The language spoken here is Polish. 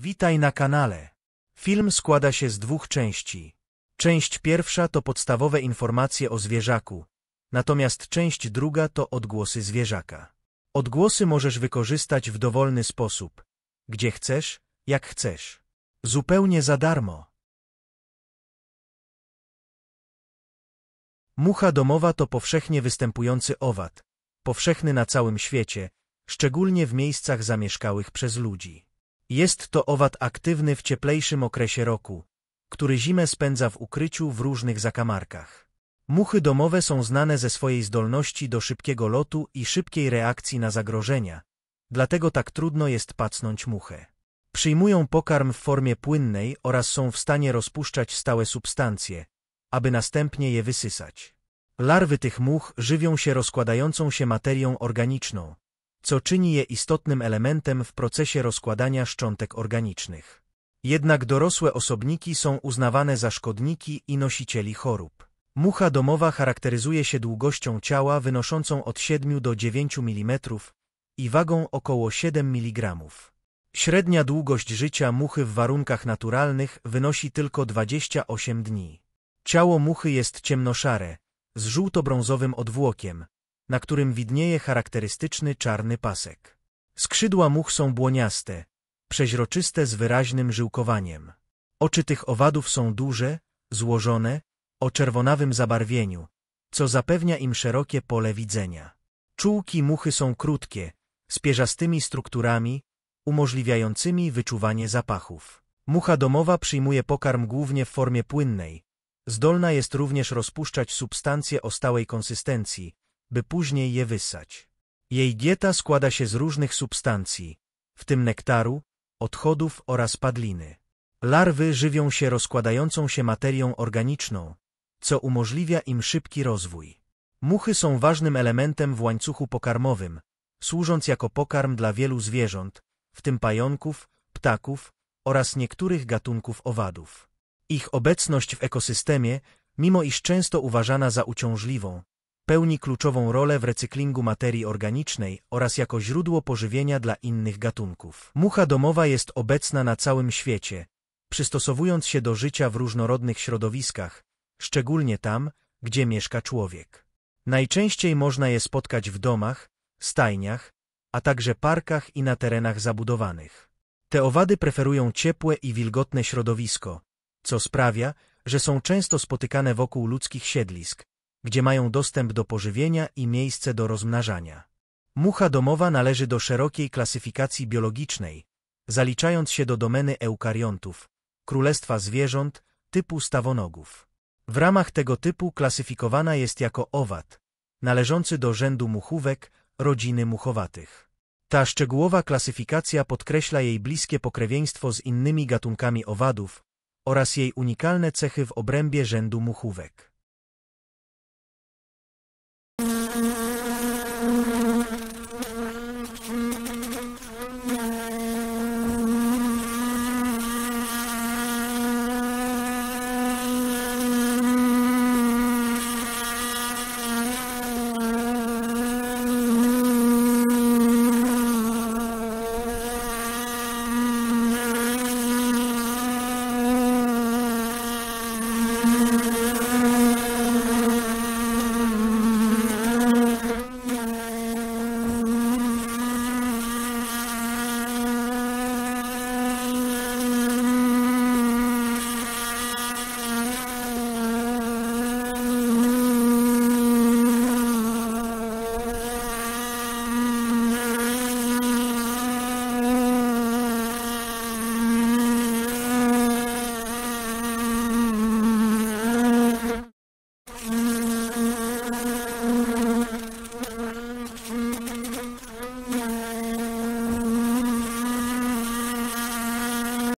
Witaj na kanale. Film składa się z dwóch części. Część pierwsza to podstawowe informacje o zwierzaku, natomiast część druga to odgłosy zwierzaka. Odgłosy możesz wykorzystać w dowolny sposób, gdzie chcesz, jak chcesz. Zupełnie za darmo. Mucha domowa to powszechnie występujący owad, powszechny na całym świecie, szczególnie w miejscach zamieszkałych przez ludzi. Jest to owad aktywny w cieplejszym okresie roku, który zimę spędza w ukryciu w różnych zakamarkach. Muchy domowe są znane ze swojej zdolności do szybkiego lotu i szybkiej reakcji na zagrożenia, dlatego tak trudno jest pacnąć muchę. Przyjmują pokarm w formie płynnej oraz są w stanie rozpuszczać stałe substancje, aby następnie je wysysać. Larwy tych much żywią się rozkładającą się materią organiczną, co czyni je istotnym elementem w procesie rozkładania szczątek organicznych. Jednak dorosłe osobniki są uznawane za szkodniki i nosicieli chorób. Mucha domowa charakteryzuje się długością ciała wynoszącą od 7 do 9 mm i wagą około 7 mg. Średnia długość życia muchy w warunkach naturalnych wynosi tylko 28 dni. Ciało muchy jest ciemnoszare, z żółto-brązowym odwłokiem, na którym widnieje charakterystyczny czarny pasek. Skrzydła much są błoniaste, przeźroczyste z wyraźnym żyłkowaniem. Oczy tych owadów są duże, złożone, o czerwonawym zabarwieniu, co zapewnia im szerokie pole widzenia. Czułki muchy są krótkie, z pierzastymi strukturami, umożliwiającymi wyczuwanie zapachów. Mucha domowa przyjmuje pokarm głównie w formie płynnej. Zdolna jest również rozpuszczać substancje o stałej konsystencji, by później je wysać. Jej dieta składa się z różnych substancji, w tym nektaru, odchodów oraz padliny. Larwy żywią się rozkładającą się materią organiczną, co umożliwia im szybki rozwój. Muchy są ważnym elementem w łańcuchu pokarmowym, służąc jako pokarm dla wielu zwierząt, w tym pająków, ptaków oraz niektórych gatunków owadów. Ich obecność w ekosystemie, mimo iż często uważana za uciążliwą, pełni kluczową rolę w recyklingu materii organicznej oraz jako źródło pożywienia dla innych gatunków. Mucha domowa jest obecna na całym świecie, przystosowując się do życia w różnorodnych środowiskach, szczególnie tam, gdzie mieszka człowiek. Najczęściej można je spotkać w domach, stajniach, a także parkach i na terenach zabudowanych. Te owady preferują ciepłe i wilgotne środowisko, co sprawia, że są często spotykane wokół ludzkich siedlisk, gdzie mają dostęp do pożywienia i miejsce do rozmnażania. Mucha domowa należy do szerokiej klasyfikacji biologicznej, zaliczając się do domeny eukariontów, królestwa zwierząt, typu stawonogów. W ramach tego typu klasyfikowana jest jako owad, należący do rzędu muchówek, rodziny muchowatych. Ta szczegółowa klasyfikacja podkreśla jej bliskie pokrewieństwo z innymi gatunkami owadów oraz jej unikalne cechy w obrębie rzędu muchówek.